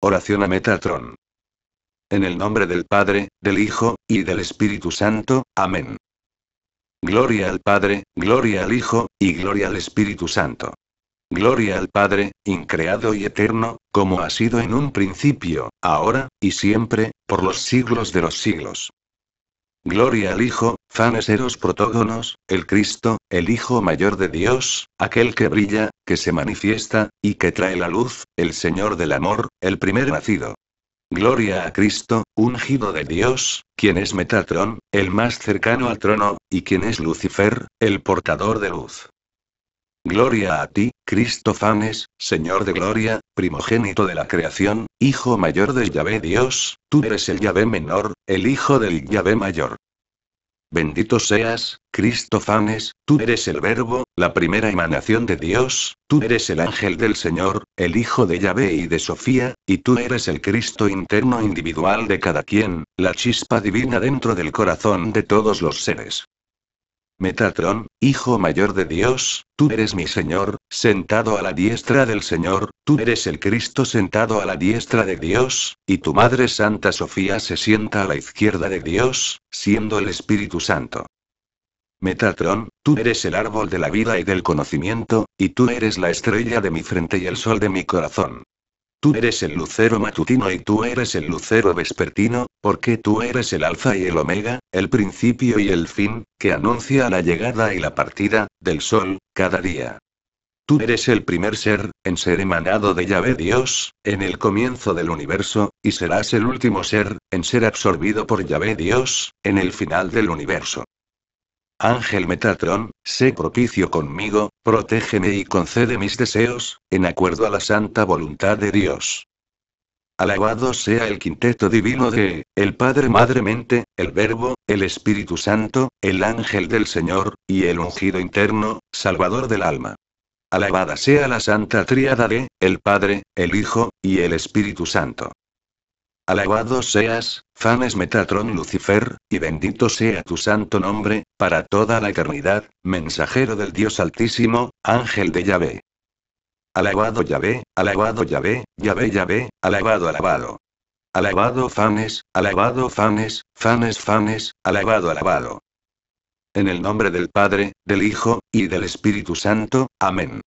Oración a Metatron. En el nombre del Padre, del Hijo, y del Espíritu Santo, amén. Gloria al Padre, gloria al Hijo, y gloria al Espíritu Santo. Gloria al Padre, increado y eterno, como ha sido en un principio, ahora, y siempre, por los siglos de los siglos. Gloria al Hijo, Fanes Eros Protógonos, el Cristo, el Hijo Mayor de Dios, aquel que brilla, que se manifiesta, y que trae la luz, el Señor del Amor, el primer nacido. Gloria a Cristo, ungido de Dios, quien es Metatron, el más cercano al trono, y quien es Lucifer, el portador de luz. Gloria a ti, Cristo Fanes, Señor de gloria, primogénito de la creación, Hijo mayor de Yahvé Dios, tú eres el Yahvé menor, el Hijo del Yahvé mayor. Bendito seas, Cristo Fanes, tú eres el Verbo, la primera emanación de Dios, tú eres el ángel del Señor, el Hijo de Yahvé y de Sofía, y tú eres el Cristo interno individual de cada quien, la chispa divina dentro del corazón de todos los seres. Metatron, Hijo mayor de Dios, tú eres mi Señor, sentado a la diestra del Señor, tú eres el Cristo sentado a la diestra de Dios, y tu Madre Santa Sofía se sienta a la izquierda de Dios, siendo el Espíritu Santo. Metatrón, tú eres el árbol de la vida y del conocimiento, y tú eres la estrella de mi frente y el sol de mi corazón. Tú eres el lucero matutino y tú eres el lucero vespertino, porque tú eres el alfa y el omega, el principio y el fin, que anuncia la llegada y la partida, del sol, cada día. Tú eres el primer ser, en ser emanado de Yahvé Dios, en el comienzo del universo, y serás el último ser, en ser absorbido por Yahvé Dios, en el final del universo. Ángel Metatrón, sé propicio conmigo, protégeme y concede mis deseos, en acuerdo a la santa voluntad de Dios. Alabado sea el quinteto divino de, el Padre Madre Mente, el Verbo, el Espíritu Santo, el Ángel del Señor, y el ungido interno, Salvador del alma. Alabada sea la Santa Tríada de, el Padre, el Hijo, y el Espíritu Santo. Alabado seas, Fanes Metatron Lucifer, y bendito sea tu santo nombre, para toda la eternidad, mensajero del Dios Altísimo, ángel de Yahvé. Alabado Yahvé, alabado Yahvé, Yahvé Yahvé, alabado alabado. Alabado Fanes, alabado Fanes, Fanes Fanes, alabado alabado. En el nombre del Padre, del Hijo, y del Espíritu Santo, amén.